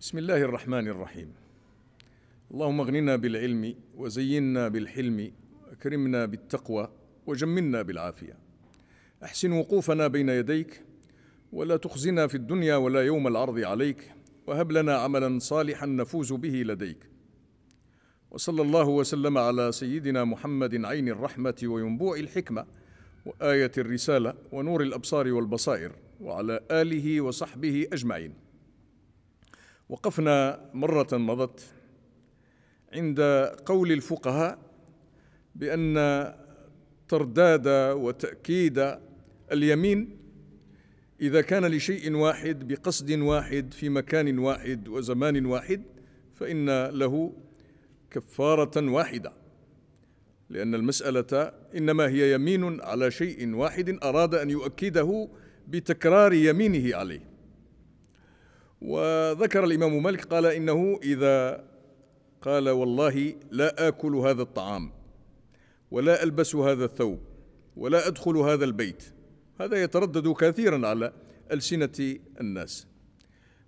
بسم الله الرحمن الرحيم اللهم اغننا بالعلم وزينا بالحلم واكرمنا بالتقوى وجملنا بالعافيه احسن وقوفنا بين يديك ولا تخزنا في الدنيا ولا يوم العرض عليك وهب لنا عملا صالحا نفوز به لديك وصلى الله وسلم على سيدنا محمد عين الرحمه وينبوع الحكمه وايه الرساله ونور الابصار والبصائر وعلى اله وصحبه اجمعين وقفنا مرة مضت عند قول الفقهاء بأن ترداد وتأكيد اليمين إذا كان لشيء واحد بقصد واحد في مكان واحد وزمان واحد فإن له كفارة واحدة لأن المسألة إنما هي يمين على شيء واحد أراد أن يؤكده بتكرار يمينه عليه وذكر الإمام مالك قال إنه إذا قال والله لا آكل هذا الطعام ولا ألبس هذا الثوب ولا أدخل هذا البيت هذا يتردد كثيرا على ألسنة الناس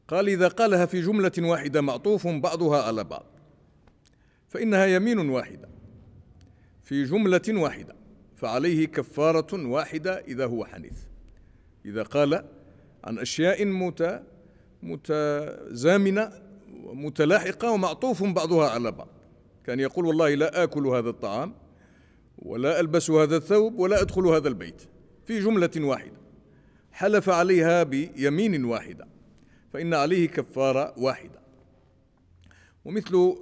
قال إذا قالها في جملة واحدة معطوف بعضها على بعض فإنها يمين واحدة في جملة واحدة فعليه كفارة واحدة إذا هو حنيث إذا قال عن أشياء متى متزامنة ومتلاحقة ومعطوف بعضها على بعض كان يقول والله لا آكل هذا الطعام ولا ألبس هذا الثوب ولا أدخل هذا البيت في جملة واحدة حلف عليها بيمين واحدة فإن عليه كفارة واحدة ومثل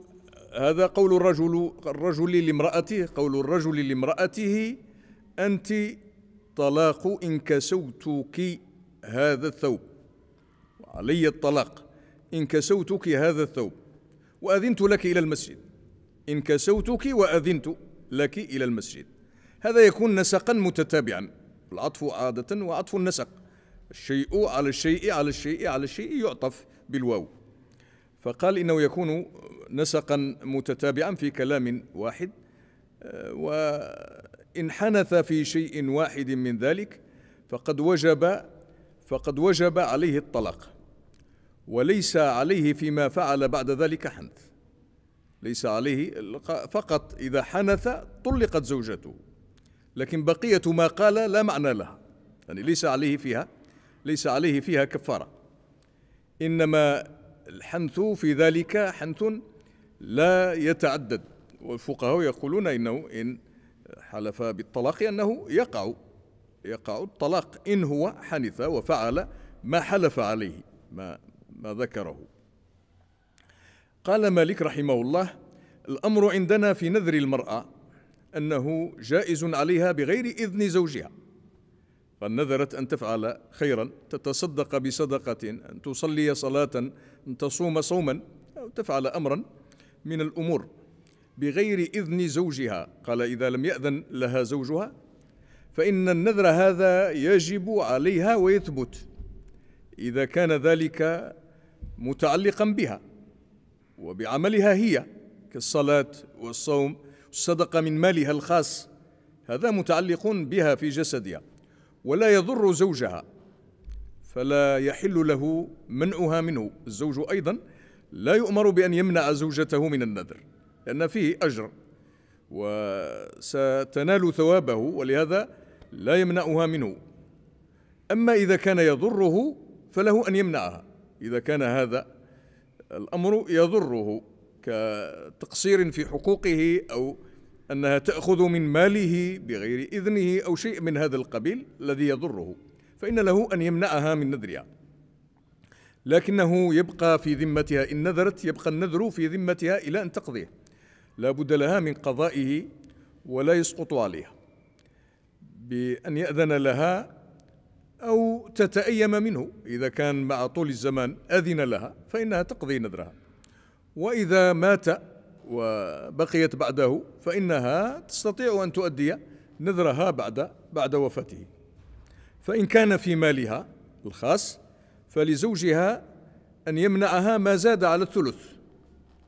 هذا قول الرجل الرجل لامرأته قول الرجل لامرأته أنت طلاق إن كسوتك هذا الثوب علي الطلاق إن كسوتك هذا الثوب وأذنت لك إلى المسجد إن كسوتك وأذنت لك إلى المسجد هذا يكون نسقا متتابعا العطف عادة وعطف النسق الشيء على الشيء على الشيء على الشيء يعطف بالواو فقال إنه يكون نسقا متتابعا في كلام واحد آه، وإن حنث في شيء واحد من ذلك فقد وجب فقد وجب عليه الطلاق وليس عليه فيما فعل بعد ذلك حنث ليس عليه فقط إذا حنث طلقت زوجته لكن بقية ما قال لا معنى لها يعني ليس عليه فيها ليس عليه فيها كفارة إنما الحنث في ذلك حنث لا يتعدد والفقهاء يقولون إنه إن حلف بالطلاق أنه يقع يقع الطلاق إن هو حنث وفعل ما حلف عليه ما ما ذكره قال مالك رحمه الله الأمر عندنا في نذر المرأة أنه جائز عليها بغير إذن زوجها فنذرت أن تفعل خيرا تتصدق بصدقة أن تصلي صلاة أن تصوم صوما أو تفعل أمرا من الأمور بغير إذن زوجها قال إذا لم يأذن لها زوجها فإن النذر هذا يجب عليها ويثبت إذا كان ذلك متعلقا بها وبعملها هي كالصلاة والصوم والصدقة من مالها الخاص هذا متعلق بها في جسدها ولا يضر زوجها فلا يحل له منعها منه الزوج أيضا لا يؤمر بأن يمنع زوجته من النذر لأن فيه أجر وستنال ثوابه ولهذا لا يمنعها منه أما إذا كان يضره فله أن يمنعها إذا كان هذا الأمر يضره كتقصير في حقوقه أو أنها تأخذ من ماله بغير إذنه أو شيء من هذا القبيل الذي يضره فإن له أن يمنعها من نذرها لكنه يبقى في ذمتها إن نذرت يبقى النذر في ذمتها إلى أن تقضيه لا بد لها من قضائه ولا يسقط عليها بأن يأذن لها أو تتأيم منه إذا كان مع طول الزمان أذن لها فإنها تقضي نذرها وإذا مات وبقيت بعده فإنها تستطيع أن تؤدي نذرها بعد بعد وفاته فإن كان في مالها الخاص فلزوجها أن يمنعها ما زاد على الثلث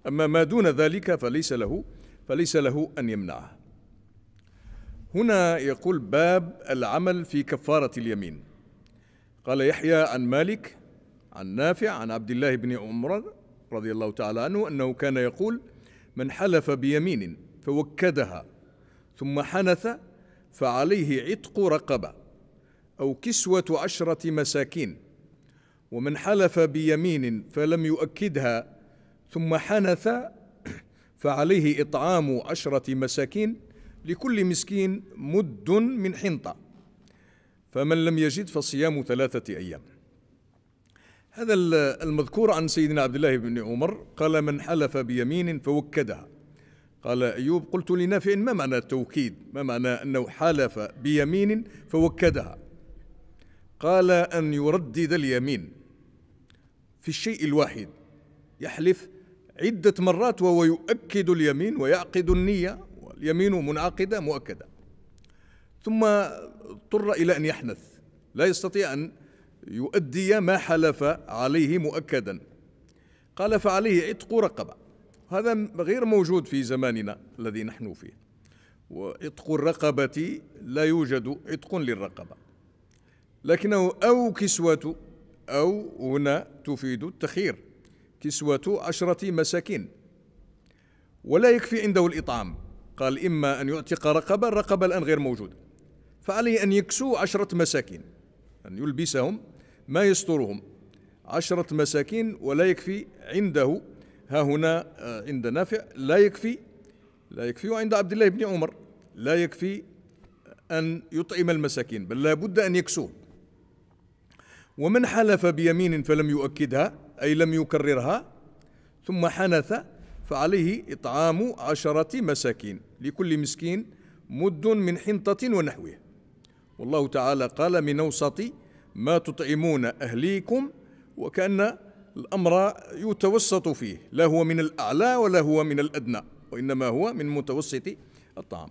أما ما دون ذلك فليس له فليس له أن يمنعها هنا يقول باب العمل في كفارة اليمين قال يحيى عن مالك عن نافع عن عبد الله بن عمر رضي الله تعالى عنه أنه كان يقول من حلف بيمين فوكدها ثم حنث فعليه عتق رقبة أو كسوة عشرة مساكين ومن حلف بيمين فلم يؤكدها ثم حنث فعليه إطعام عشرة مساكين لكل مسكين مد من حنطة فمن لم يجد فصيام ثلاثة أيام هذا المذكور عن سيدنا عبد الله بن عمر قال من حلف بيمين فوكدها قال أيوب قلت لنافع ما معنى التوكيد ما معنى أنه حلف بيمين فوكدها قال أن يردد اليمين في الشيء الواحد يحلف عدة مرات وهو يؤكد اليمين ويعقد النية واليمين منعقدة مؤكدة ثم اضطر إلى أن يحنث لا يستطيع أن يؤدي ما حلف عليه مؤكدا قال فعليه عتق رقبة هذا غير موجود في زماننا الذي نحن فيه وعتق الرقبة لا يوجد عتق للرقبة لكنه أو كسوة أو هنا تفيد التخير كسوة عشرة مساكين ولا يكفي عنده الإطعام قال إما أن يعتق رقبة الرقبة الآن غير موجودة فعليه أن يكسو عشرة مساكين أن يلبسهم ما يسترهم عشرة مساكين ولا يكفي عنده ها هنا آه، عند نافع لا يكفي لا يكفي وعند عبد الله بن عمر لا يكفي أن يطعم المساكين بل لا بد أن يكسوه ومن حلف بيمين فلم يؤكدها أي لم يكررها ثم حنث فعليه إطعام عشرة مساكين لكل مسكين مد من حنطة ونحوه والله تعالى قال من أوسط ما تطعمون أهليكم وكأن الأمر يتوسط فيه لا هو من الأعلى ولا هو من الأدنى وإنما هو من متوسط الطعام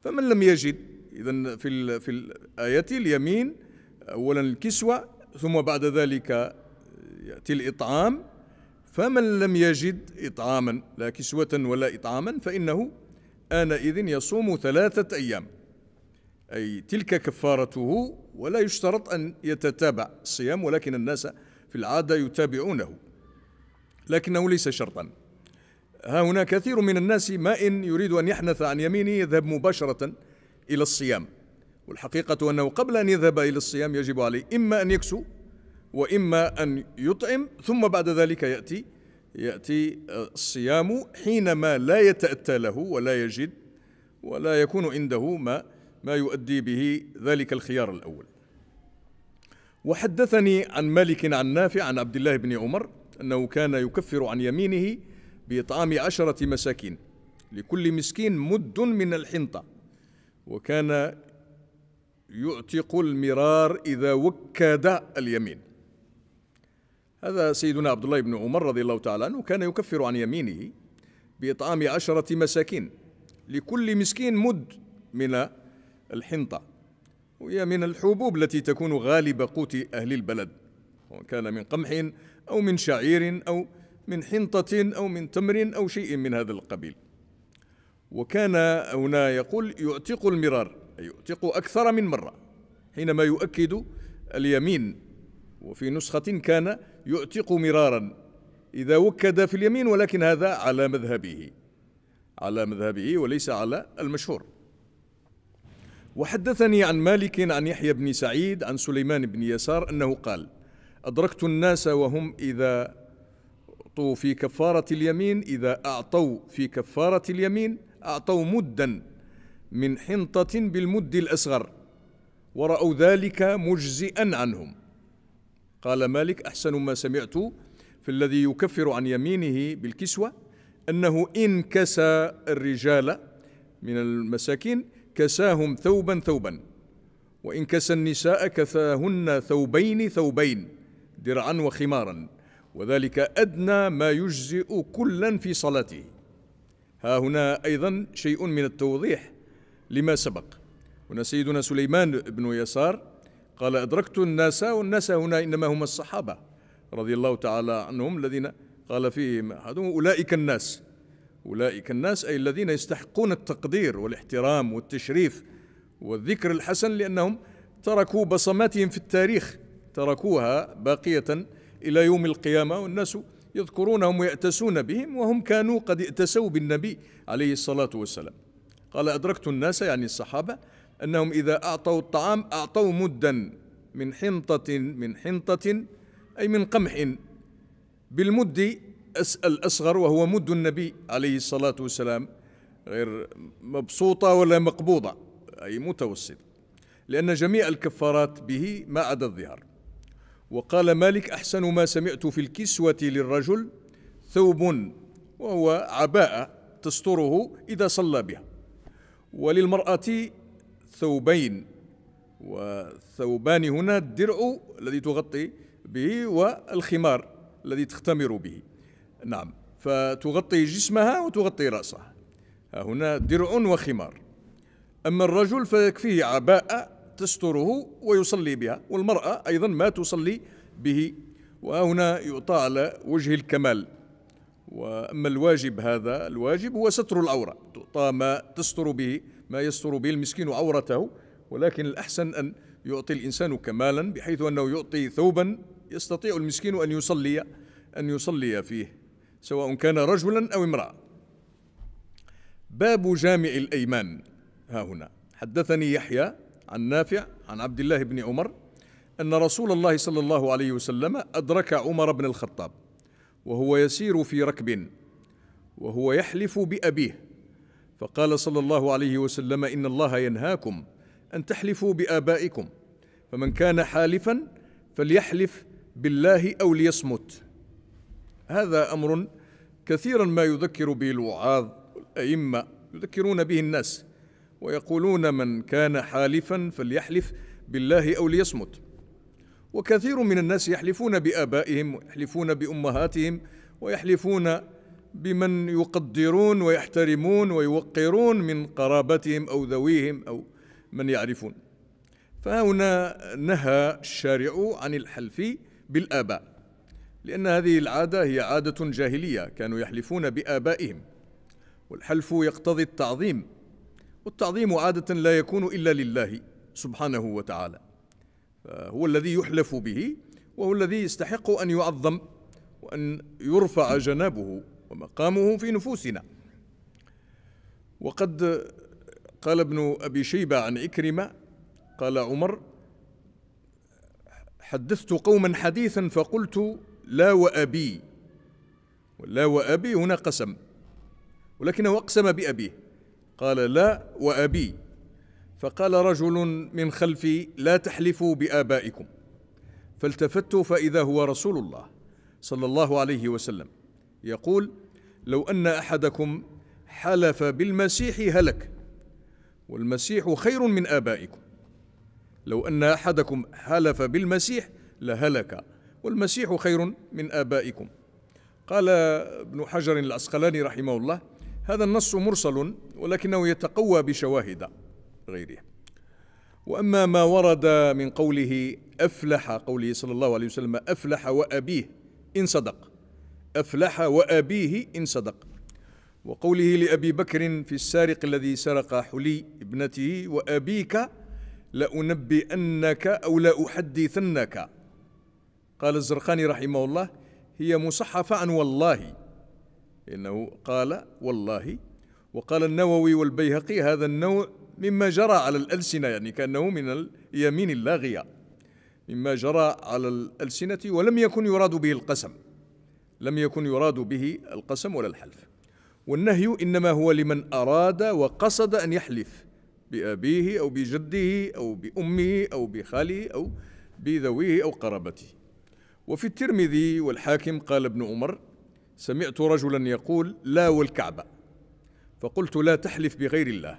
فمن لم يجد إذا في في الآية اليمين أولا الكسوة ثم بعد ذلك يأتي الإطعام فمن لم يجد إطعاما لا كسوة ولا إطعاما فإنه آنئذ يصوم ثلاثة أيام أي تلك كفارته ولا يشترط أن يتتابع الصيام ولكن الناس في العادة يتابعونه لكنه ليس شرطا ها هنا كثير من الناس ما إن يريد أن يحنث عن يمينه يذهب مباشرة إلى الصيام والحقيقة أنه قبل أن يذهب إلى الصيام يجب عليه إما أن يكسو وإما أن يطعم ثم بعد ذلك يأتي يأتي آه، الصيام حينما لا يتأتى له ولا يجد ولا يكون عنده ما ما يؤدي به ذلك الخيار الأول وحدثني عن مالك عن نافع عن عبد الله بن عمر أنه كان يكفر عن يمينه بإطعام عشرة مساكين لكل مسكين مد من الحنطة وكان يعتق المرار إذا وكد اليمين هذا سيدنا عبد الله بن عمر رضي الله تعالى عنه كان يكفر عن يمينه بإطعام عشرة مساكين لكل مسكين مد من الحنطة وهي من الحبوب التي تكون غالب قوت أهل البلد وكان من قمح أو من شعير أو من حنطة أو من تمر أو شيء من هذا القبيل وكان هنا يقول يعتق المرار أي يعتق أكثر من مرة حينما يؤكد اليمين وفي نسخة كان يعتق مرارا إذا وكد في اليمين ولكن هذا على مذهبه على مذهبه وليس على المشهور وحدثني عن مالك عن يحيى بن سعيد عن سليمان بن يسار أنه قال أدركت الناس وهم إذا أعطوا في كفارة اليمين إذا أعطوا في كفارة اليمين أعطوا مدا من حنطة بالمد الأصغر ورأوا ذلك مجزئا عنهم قال مالك أحسن ما سمعت في الذي يكفر عن يمينه بالكسوة أنه إن كسى الرجال من المساكين كساهم ثوبا ثوبا وإن كسى النساء كساهن ثوبين ثوبين درعا وخمارا وذلك أدنى ما يجزئ كلا في صلاته ها هنا أيضا شيء من التوضيح لما سبق هنا سيدنا سليمان بن يسار قال أدركت الناس والناس هنا إنما هم الصحابة رضي الله تعالى عنهم الذين قال فيهم أحدهم أولئك الناس أولئك الناس أي الذين يستحقون التقدير والاحترام والتشريف والذكر الحسن لأنهم تركوا بصماتهم في التاريخ تركوها باقية إلى يوم القيامة والناس يذكرونهم ويأتسون بهم وهم كانوا قد ائتسوا بالنبي عليه الصلاة والسلام قال أدركت الناس يعني الصحابة أنهم إذا أعطوا الطعام أعطوا مدا من حنطة من حنطة أي من قمح بالمد الأصغر وهو مد النبي عليه الصلاة والسلام غير مبسوطة ولا مقبوضة أي متوسط لأن جميع الكفارات به ما عدا الظهر وقال مالك أحسن ما سمعت في الكسوة للرجل ثوب وهو عباءة تستره إذا صلى بها وللمرأة ثوبين والثوبان هنا الدرع الذي تغطي به والخمار الذي تختمر به نعم فتغطي جسمها وتغطي رأسها هنا درع وخمار أما الرجل فيكفيه عباءة تستره ويصلي بها والمرأة أيضا ما تصلي به وهنا يعطى على وجه الكمال وأما الواجب هذا الواجب هو ستر العورة تعطى ما تستر به ما يستر به المسكين عورته ولكن الأحسن أن يعطي الإنسان كمالا بحيث أنه يعطي ثوبا يستطيع المسكين أن يصلي أن يصلي فيه سواء كان رجلا أو امرأة باب جامع الأيمان ها هنا حدثني يحيى عن نافع عن عبد الله بن عمر أن رسول الله صلى الله عليه وسلم أدرك عمر بن الخطاب وهو يسير في ركب وهو يحلف بأبيه فقال صلى الله عليه وسلم إن الله ينهاكم أن تحلفوا بآبائكم فمن كان حالفا فليحلف بالله أو ليصمت هذا أمر كثيرا ما يذكر به الوعاظ والأئمة يذكرون به الناس ويقولون من كان حالفا فليحلف بالله أو ليصمت وكثير من الناس يحلفون بآبائهم ويحلفون بأمهاتهم ويحلفون بمن يقدرون ويحترمون ويوقرون من قرابتهم أو ذويهم أو من يعرفون فهنا نهى الشارع عن الحلف بالآباء لأن هذه العادة هي عادة جاهلية كانوا يحلفون بآبائهم والحلف يقتضي التعظيم والتعظيم عادة لا يكون إلا لله سبحانه وتعالى هو الذي يحلف به وهو الذي يستحق أن يعظم وأن يرفع جنابه ومقامه في نفوسنا وقد قال ابن أبي شيبة عن إكرمة قال عمر حدثت قوما حديثا فقلت لا وأبي لا وأبي هنا قسم ولكنه أقسم بأبيه قال لا وأبي فقال رجل من خلفي لا تحلفوا بآبائكم فالتفت فإذا هو رسول الله صلى الله عليه وسلم يقول لو أن أحدكم حلف بالمسيح هلك والمسيح خير من آبائكم لو أن أحدكم حلف بالمسيح لهلك والمسيح خير من آبائكم قال ابن حجر العسقلاني رحمه الله هذا النص مرسل ولكنه يتقوى بشواهد غيره وأما ما ورد من قوله أفلح قوله صلى الله عليه وسلم أفلح وأبيه إن صدق أفلح وأبيه إن صدق وقوله لأبي بكر في السارق الذي سرق حلي ابنته وأبيك لأنبئنك أو لأحدثنك قال الزرقاني رحمه الله هي مصحفة عن والله إنه قال والله وقال النووي والبيهقي هذا النوع مما جرى على الألسنة يعني كأنه من اليمين اللاغية مما جرى على الألسنة ولم يكن يراد به القسم لم يكن يراد به القسم ولا الحلف والنهي إنما هو لمن أراد وقصد أن يحلف بأبيه أو بجده أو بأمه أو بخاله أو بذويه أو قرابته وفي الترمذي والحاكم قال ابن عمر سمعت رجلا يقول لا والكعبة فقلت لا تحلف بغير الله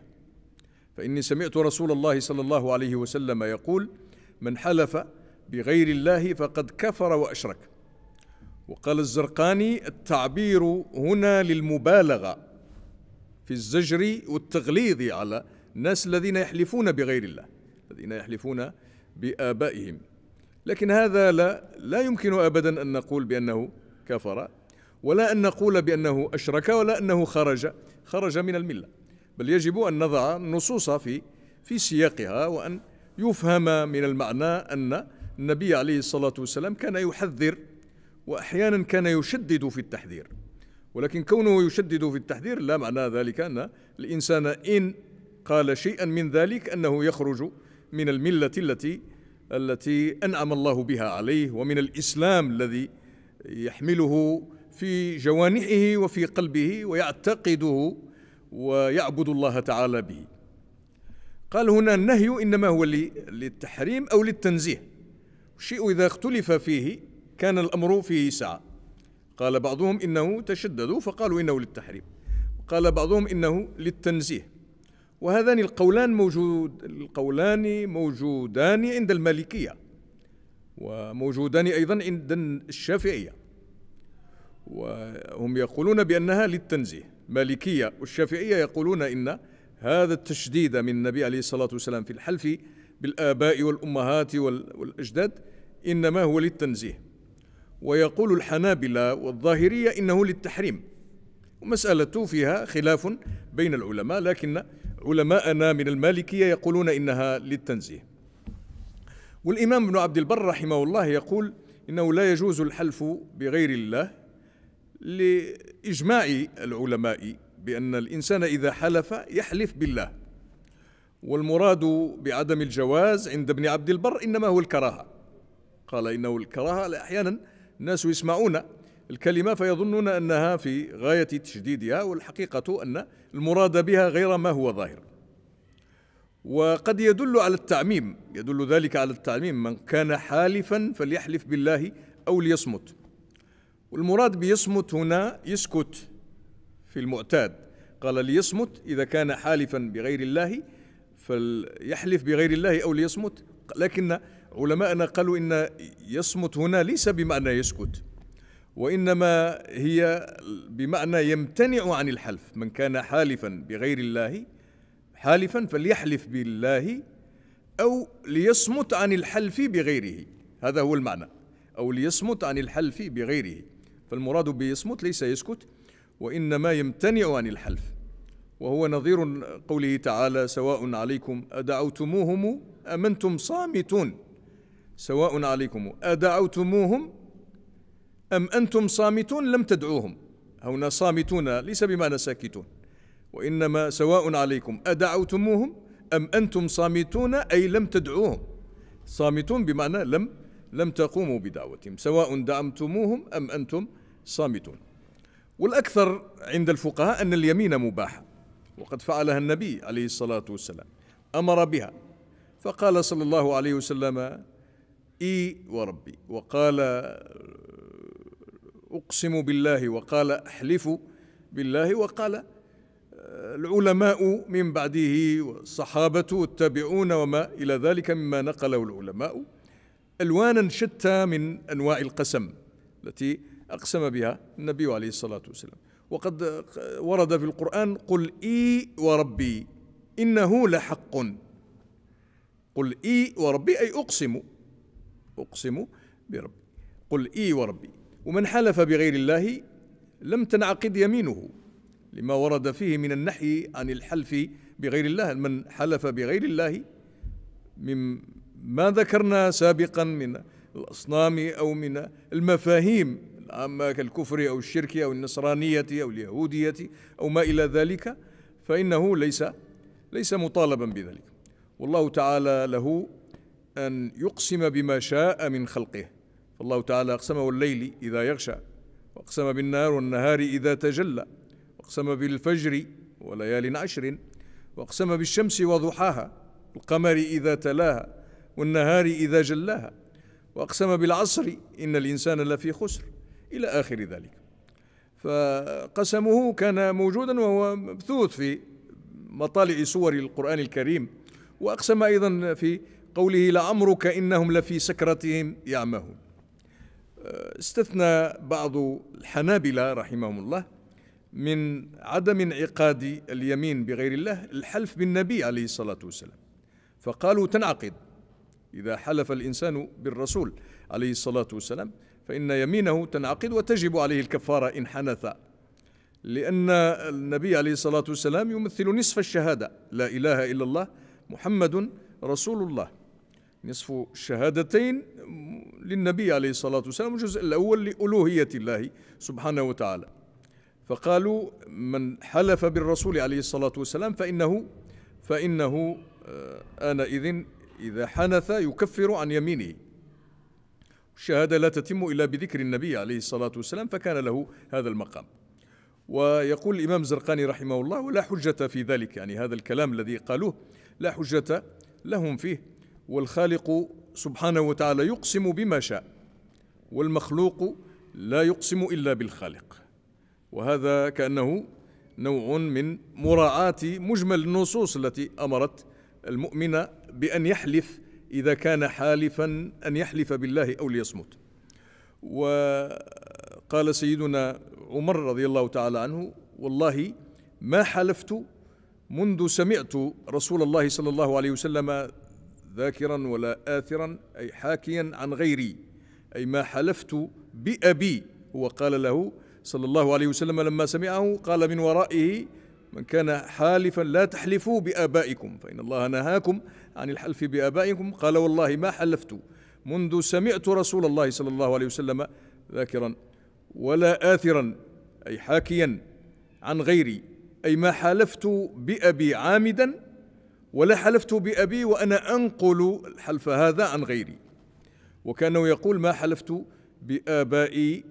فإني سمعت رسول الله صلى الله عليه وسلم يقول من حلف بغير الله فقد كفر وأشرك وقال الزرقاني التعبير هنا للمبالغة في الزجر والتغليظ على الناس الذين يحلفون بغير الله الذين يحلفون بآبائهم لكن هذا لا لا يمكن ابدا ان نقول بانه كفر ولا ان نقول بانه اشرك ولا انه خرج خرج من المله بل يجب ان نضع النصوص في في سياقها وان يفهم من المعنى ان النبي عليه الصلاه والسلام كان يحذر واحيانا كان يشدد في التحذير ولكن كونه يشدد في التحذير لا معنى ذلك ان الانسان ان قال شيئا من ذلك انه يخرج من المله التي التي أنعم الله بها عليه ومن الإسلام الذي يحمله في جوانحه وفي قلبه ويعتقده ويعبد الله تعالى به قال هنا النهي إنما هو للتحريم أو للتنزيه الشيء إذا اختلف فيه كان الأمر فيه سعة قال بعضهم إنه تشددوا فقالوا إنه للتحريم قال بعضهم إنه للتنزيه وهذان القولان موجود القولان موجودان عند المالكية وموجودان أيضا عند الشافعية وهم يقولون بأنها للتنزيه مالكية والشافعية يقولون إن هذا التشديد من النبي عليه الصلاة والسلام في الحلف بالآباء والأمهات والأجداد إنما هو للتنزيه ويقول الحنابلة والظاهرية إنه للتحريم ومساله فيها خلاف بين العلماء لكن علماءنا من المالكية يقولون إنها للتنزيه والإمام ابن عبد البر رحمه الله يقول إنه لا يجوز الحلف بغير الله لإجماع العلماء بأن الإنسان إذا حلف يحلف بالله والمراد بعدم الجواز عند ابن عبد البر إنما هو الكراهة قال إنه الكراهة أحيانا الناس يسمعون الكلمة فيظنون أنها في غاية تشديدها والحقيقة أن المراد بها غير ما هو ظاهر وقد يدل على التعميم يدل ذلك على التعميم من كان حالفا فليحلف بالله أو ليصمت والمراد بيصمت هنا يسكت في المعتاد قال ليصمت إذا كان حالفا بغير الله فليحلف بغير الله أو ليصمت لكن علماءنا قالوا إن يصمت هنا ليس بمعنى يسكت وإنما هي بمعنى يمتنع عن الحلف من كان حالفا بغير الله حالفا فليحلف بالله أو ليصمت عن الحلف بغيره هذا هو المعنى أو ليصمت عن الحلف بغيره فالمراد بيصمت ليس يسكت وإنما يمتنع عن الحلف وهو نظير قوله تعالى سواء عليكم أدعوتموهم أم أنتم صامتون سواء عليكم أدعوتموهم أم أنتم صامتون لم تدعوهم هنا صامتون ليس بمعنى ساكتون وإنما سواء عليكم أدعوتموهم أم أنتم صامتون أي لم تدعوهم صامتون بمعنى لم لم تقوموا بدعوتهم سواء دعمتموهم أم أنتم صامتون والأكثر عند الفقهاء أن اليمين مباحة وقد فعلها النبي عليه الصلاة والسلام أمر بها فقال صلى الله عليه وسلم إي وربي وقال أقسم بالله وقال أحلف بالله وقال العلماء من بعده والصحابة والتابعون وما إلى ذلك مما نقله العلماء ألوانا شتى من أنواع القسم التي أقسم بها النبي عليه الصلاة والسلام وقد ورد في القرآن قل إي وربي إنه لحق قل إي وربي أي أقسم أقسم بربي قل إي وربي ومن حلف بغير الله لم تنعقد يمينه لما ورد فيه من النحي عن الحلف بغير الله من حلف بغير الله مما ذكرنا سابقا من الأصنام أو من المفاهيم العامة كالكفر أو الشرك أو النصرانية أو اليهودية أو ما إلى ذلك فإنه ليس ليس مطالبا بذلك والله تعالى له أن يقسم بما شاء من خلقه والله تعالى أقسم والليل إذا يغشى وأقسم بالنار والنهار إذا تجلى وأقسم بالفجر وليال عشر وأقسم بالشمس وضحاها والقمر إذا تلاها والنهار إذا جلاها وأقسم بالعصر إن الإنسان لفي خسر إلى آخر ذلك فقسمه كان موجودا وهو مبثوث في مطالع سور القرآن الكريم وأقسم أيضا في قوله لعمرك إنهم لفي سكرتهم يعمهون استثنى بعض الحنابلة رحمهم الله من عدم انعقاد اليمين بغير الله الحلف بالنبي عليه الصلاة والسلام فقالوا تنعقد إذا حلف الإنسان بالرسول عليه الصلاة والسلام فإن يمينه تنعقد وتجب عليه الكفارة إن حنث لأن النبي عليه الصلاة والسلام يمثل نصف الشهادة لا إله إلا الله محمد رسول الله نصف شهادتين للنبي عليه الصلاة والسلام الجزء الأول لألوهية الله سبحانه وتعالى فقالوا من حلف بالرسول عليه الصلاة والسلام فإنه فإنه آه، آنئذ إذا حنث يكفر عن يمينه الشهادة لا تتم إلا بذكر النبي عليه الصلاة والسلام فكان له هذا المقام ويقول الإمام زرقاني رحمه الله ولا حجة في ذلك يعني هذا الكلام الذي قالوه لا حجة لهم فيه والخالق سبحانه وتعالى يقسم بما شاء والمخلوق لا يقسم الا بالخالق وهذا كانه نوع من مراعاه مجمل النصوص التي امرت المؤمن بان يحلف اذا كان حالفا ان يحلف بالله او ليصمت وقال سيدنا عمر رضي الله تعالى عنه والله ما حلفت منذ سمعت رسول الله صلى الله عليه وسلم ذاكرا ولا آثرا أي حاكيا عن غيري أي ما حلفت بأبي هو قال له صلى الله عليه وسلم لما سمعه قال من ورائه من كان حالفا لا تحلفوا بآبائكم فإن الله نهاكم عن الحلف بآبائكم قال والله ما حلفت منذ سمعت رسول الله صلى الله عليه وسلم ذاكرا ولا آثرا أي حاكيا عن غيري أي ما حالفت بأبي عامدا ولا حلفت بأبي وأنا أنقل الحلف هذا عن غيري وكانه يقول ما حلفت بآبائي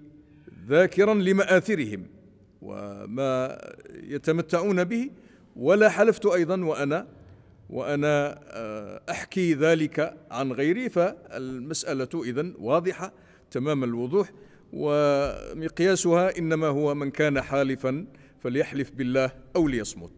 ذاكرا لمآثرهم وما يتمتعون به ولا حلفت أيضا وأنا وأنا آه، أحكي ذلك عن غيري فالمسألة إذا واضحة تمام الوضوح ومقياسها إنما هو من كان حالفا فليحلف بالله أو ليصمت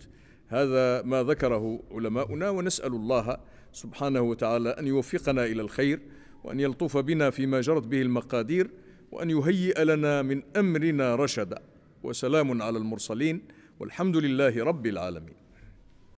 هذا ما ذكره علماؤنا ونسأل الله سبحانه وتعالى أن يوفقنا إلى الخير وأن يلطف بنا فيما جرت به المقادير وأن يهيئ لنا من أمرنا رشدا وسلام على المرسلين والحمد لله رب العالمين